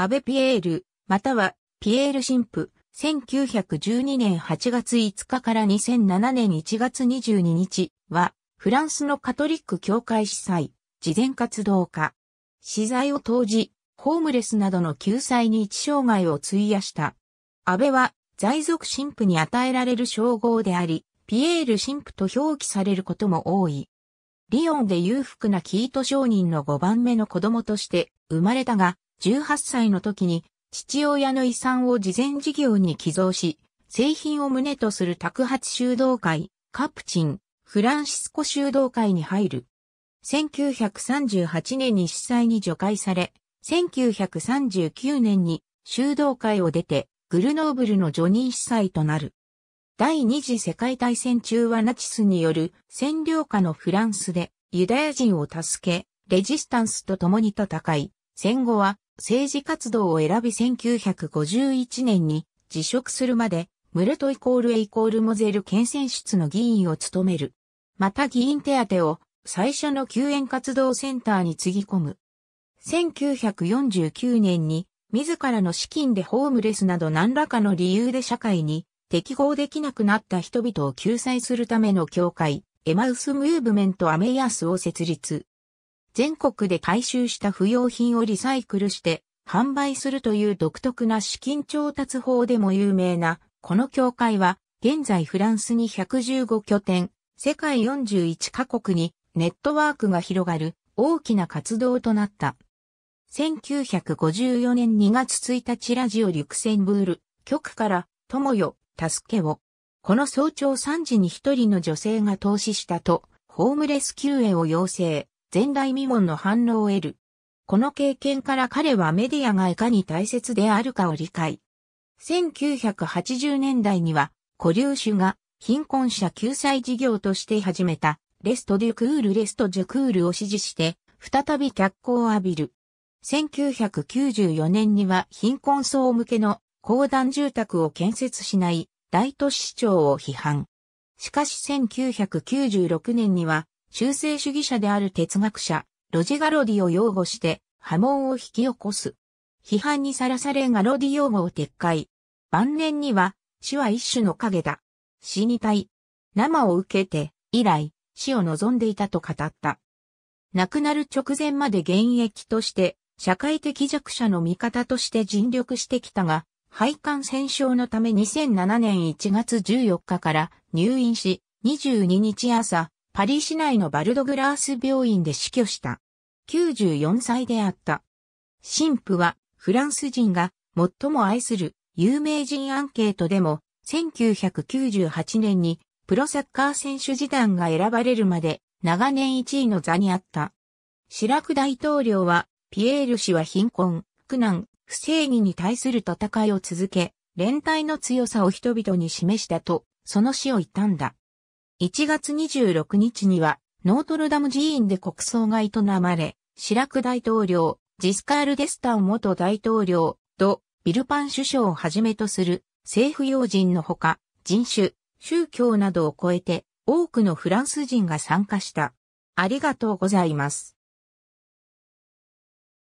安倍ピエール、またはピエール神父、1912年8月5日から2007年1月22日は、フランスのカトリック教会司祭、慈善活動家。資材を投じ、ホームレスなどの救済に一生涯を費やした。安倍は、在属神父に与えられる称号であり、ピエール神父と表記されることも多い。リオンで裕福なキート商人の5番目の子供として生まれたが、18歳の時に父親の遺産を慈善事業に寄贈し、製品を旨とする宅発修道会、カプチン、フランシスコ修道会に入る。1938年に司祭に除外され、1939年に修道会を出て、グルノーブルの除任司祭となる。第二次世界大戦中はナチスによる占領下のフランスでユダヤ人を助け、レジスタンスと共に戦い、戦後は政治活動を選び1951年に辞職するまで、ムルトイコールエイコールモゼル県選出の議員を務める。また議員手当を最初の救援活動センターにつぎ込む。1949年に自らの資金でホームレスなど何らかの理由で社会に適合できなくなった人々を救済するための教会、エマウスムーブメントアメヤスを設立。全国で回収した不要品をリサイクルして販売するという独特な資金調達法でも有名な、この協会は、現在フランスに115拠点、世界41カ国にネットワークが広がる大きな活動となった。1954年2月1日ラジオリュクセンブール、局から友よ、助けを。この早朝3時に一人の女性が投資したと、ホームレス救援を要請。前代未聞の反応を得る。この経験から彼はメディアがいかに大切であるかを理解。1980年代には、古流種が貧困者救済事業として始めた、レスト・デュクール・レスト・ジュクールを支持して、再び脚光を浴びる。1994年には貧困層向けの公団住宅を建設しない大都市市長を批判。しかし1996年には修正主義者である哲学者、ロジガロディを擁護して波紋を引き起こす。批判にさらされガロディ擁護を撤回。晩年には、死は一種の影だ。死にたい。生を受けて、以来、死を望んでいたと語った。亡くなる直前まで現役として、社会的弱者の味方として尽力してきたが、肺管戦症のため2007年1月14日から入院し、22日朝、パリ市内のバルドグラース病院で死去した。94歳であった。神父はフランス人が最も愛する有名人アンケートでも1998年にプロサッカー選手時団が選ばれるまで長年1位の座にあった。シラク大統領はピエール氏は貧困、苦難、不正義に対する戦いを続け、連帯の強さを人々に示したと、その死を悼んだ。1月26日には、ノートルダム寺院で国葬が営まれ、シラク大統領、ジスカール・デスタン元大統領、とビルパン首相をはじめとする政府要人のほか、人種、宗教などを超えて多くのフランス人が参加した。ありがとうございます。